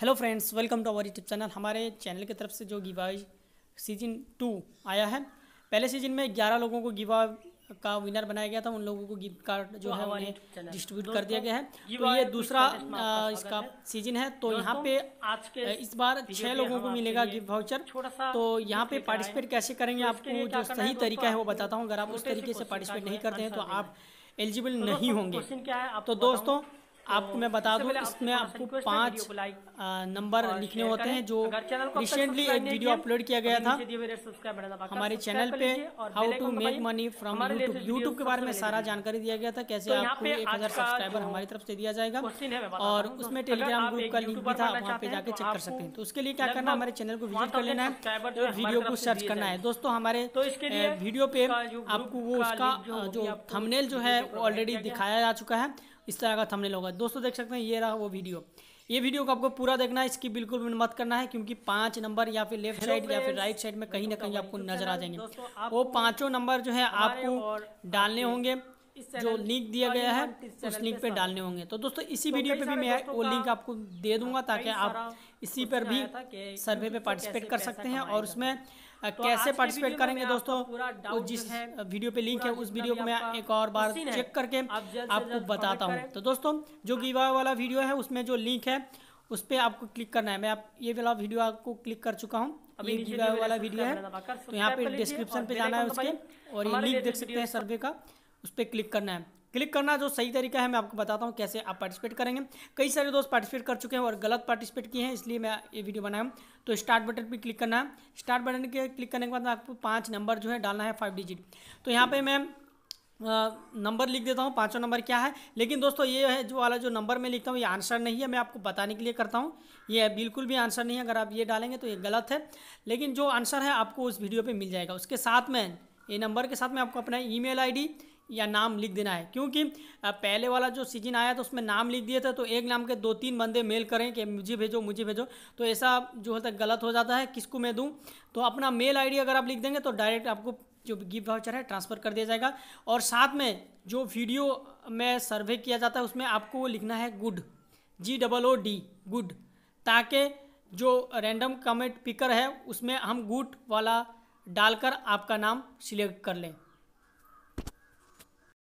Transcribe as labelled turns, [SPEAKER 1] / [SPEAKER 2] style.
[SPEAKER 1] Hello friends welcome to our YouTube channel हमारे channel की तरफ से जो गिवा सीजन टू आया है पहले सीजन में ग्यारह लोगों को गिवा का विनर बनाया गया था उन लोगों को गिफ्ट कार्ड जो तो है उन्हें डिस्ट्रीब्यूट कर दिया गया है तो ये दूसरा इसका सीजन है तो यहाँ पे आज के इस बार छः लोगों को मिलेगा गिफ्ट वाउचर तो यहाँ पे पार्टिसिपेट कैसे करेंगे तो आपको जो सही तरीका है वो बताता हूँ अगर आप उस तरीके से पार्टिसिपेट नहीं करते हैं तो आप एलिजिबल तो नहीं होंगे तो दोस्तों आपको मैं बता दूं इसमें आपको पांच नंबर लिखने होते हैं जो रिसेंटली एक वीडियो अपलोड किया तो गया था हमारे चैनल पे how to make money from YouTube YouTube के बारे में सारा जानकारी दिया गया था कैसे तो आपको एक हजार सब्सक्राइबर हमारी तरफ से दिया जाएगा और उसमें टेलीग्राम ग्रुप का लिंक भी था वहाँ पे जाके चेक तो कर सकते हैं तो उसके लिए क्या करना हमारे चैनल को विजिट कर लेना है वीडियो को सर्च करना है दोस्तों हमारे वीडियो पे आपको वो उसका जो थमनेल जो है वो ऑलरेडी दिखाया जा चुका है इस तरह का थंबनेल होगा दोस्तों देख सकते हैं ये रहा वो वीडियो ये वीडियो को आपको पूरा देखना है इसकी बिल्कुल भी मत करना है क्योंकि पांच नंबर या फिर लेफ्ट साइड या फिर राइट साइड में कहीं ना कहीं आपको तो नजर आ जाएंगे वो पांचों नंबर जो है आपको डालने होंगे जो लिंक दिया गया है उस लिंक पे डालने होंगे तो दोस्तों इसी वीडियो पे भी मैं वो लिंक आपको दे दूंगा ताकि आप इसी पर भी सर्वे पे पार्टिसिपेट कर सकते हैं और उसमें कैसे पार्टिसिपेट करेंगे दोस्तों जिस वीडियो पे लिंक है उस वीडियो को मैं एक और बार चेक करके आपको बताता हूँ तो दोस्तों जो गिवा हाँ। वाला वीडियो है उसमें जो लिंक है उस पर आपको क्लिक करना है मैं आप ये वाला वीडियो आपको क्लिक कर चुका हूँ ये गीवा वाला वीडियो है तो यहाँ पे डिस्क्रिप्शन पे जाना है उसके और ये लिंक देख सकते हैं सर्वे का उस पर क्लिक करना है क्लिक करना जो सही तरीका है मैं आपको बताता हूँ कैसे आप पार्टिसिपेट करेंगे कई सारे दोस्त पार्टिसिपेट कर चुके हैं और गलत पार्टिसिपेट किए हैं इसलिए मैं ये वीडियो बनाया हूँ तो स्टार्ट बटन पर क्लिक करना है स्टार्ट बटन के क्लिक करने के बाद आपको पाँच नंबर जो है डालना है फाइव डिजिट तो यहाँ पर मैं नंबर लिख देता हूँ पाँचों नंबर क्या है लेकिन दोस्तों ये है जो वाला जो नंबर मैं लिखता हूँ ये आंसर नहीं है मैं आपको बताने के लिए करता हूँ ये बिल्कुल भी आंसर नहीं है अगर आप ये डालेंगे तो ये गलत है लेकिन जो आंसर है आपको उस वीडियो पे मिल जाएगा उसके साथ में ये नंबर के साथ में आपको अपना ईमेल आईडी या नाम लिख देना है क्योंकि पहले वाला जो सीजन आया था उसमें नाम लिख दिए थे तो एक नाम के दो तीन बंदे मेल करें कि मुझे भेजो मुझे भेजो तो ऐसा जो होता है गलत हो जाता है किसको मैं दूँ तो अपना मेल आईडी अगर आप लिख देंगे तो डायरेक्ट आपको जो गिफ्ट वाउचर है ट्रांसफ़र कर दिया जाएगा और साथ में जो वीडियो में सर्वे किया जाता है उसमें आपको लिखना है good G double O D good ताकि जो रैंडम कमेंट पिकर है उसमें हम गुड वाला डालकर आपका नाम सिलेक्ट कर लें